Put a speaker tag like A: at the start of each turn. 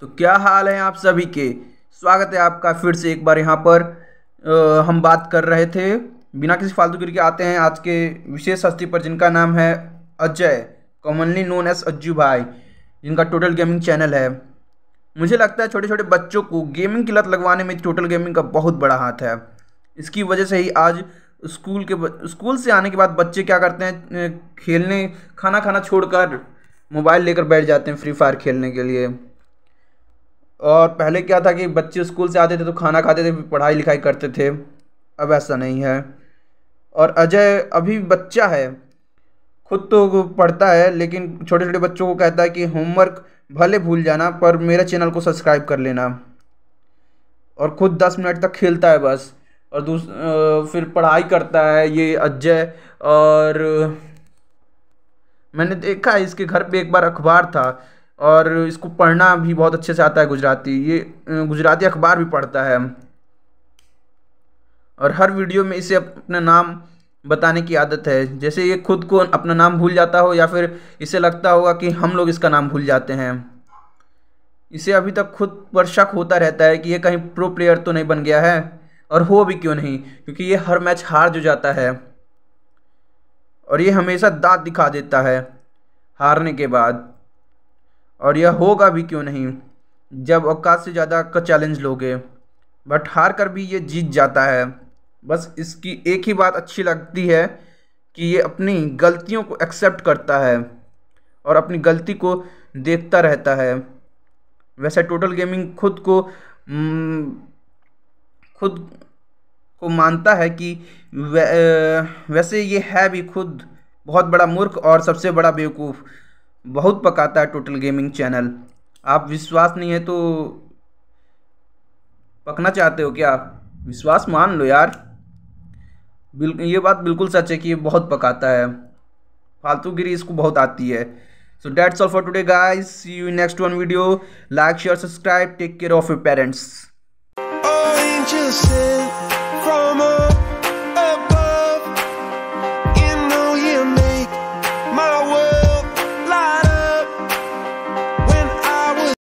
A: तो क्या हाल है आप सभी के स्वागत है आपका फिर से एक बार यहाँ पर आ, हम बात कर रहे थे बिना किसी फालतू गिर के आते हैं आज के विशेष हस्ती पर जिनका नाम है Ajay commonly known as Ajju भाई जिनका टोटल गेमिंग चैनल है मुझे लगता है छोटे छोटे बच्चों को गेमिंग की लत लगवाने में टोटल गेमिंग का बहुत बड़ा हाथ है इसकी वजह से ही आज स्कूल के स्कूल से आने के बाद बच्चे क्या करते हैं खेलने खाना खाना छोड़कर मोबाइल लेकर बैठ जाते हैं फ्री फायर खेलने के लिए और पहले क्या था कि बच्चे स्कूल से आते थे तो खाना खाते थे पढ़ाई लिखाई करते थे अब ऐसा नहीं है और अजय अभी बच्चा है खुद तो पढ़ता है लेकिन छोटे छोटे बच्चों को कहता है कि होमवर्क भले भूल जाना पर मेरे चैनल को सब्सक्राइब कर लेना और ख़ुद दस मिनट तक खेलता है बस और दूस फिर पढ़ाई करता है ये अजय और मैंने देखा है इसके घर पे एक बार अखबार था और इसको पढ़ना भी बहुत अच्छे से आता है गुजराती ये गुजराती अखबार भी पढ़ता है और हर वीडियो में इसे अपना नाम बताने की आदत है जैसे ये खुद को अपना नाम भूल जाता हो या फिर इसे लगता होगा कि हम लोग इसका नाम भूल जाते हैं इसे अभी तक खुद पर शक होता रहता है कि ये कहीं प्रो प्लेयर तो नहीं बन गया है और हो भी क्यों नहीं क्योंकि ये हर मैच हार जो जाता है और ये हमेशा दांत दिखा देता है हारने के बाद और यह होगा भी क्यों नहीं जब औकात से ज़्यादा का चैलेंज लोगे बट हार कर भी ये जीत जाता है बस इसकी एक ही बात अच्छी लगती है कि ये अपनी गलतियों को एक्सेप्ट करता है और अपनी गलती को देखता रहता है वैसे टोटल गेमिंग खुद को हम्म, खुद को मानता है कि वै, वैसे ये है भी खुद बहुत बड़ा मूर्ख और सबसे बड़ा बेवकूफ़ बहुत पकाता है टोटल गेमिंग चैनल आप विश्वास नहीं है तो पकना चाहते हो क्या विश्वास मान लो यार बिल्कुल ये बात बिल्कुल सच है कि ये बहुत पकाता है फालतूगिरी इसको बहुत आती है so that's all for today guys see you next one video like share subscribe take care of your parents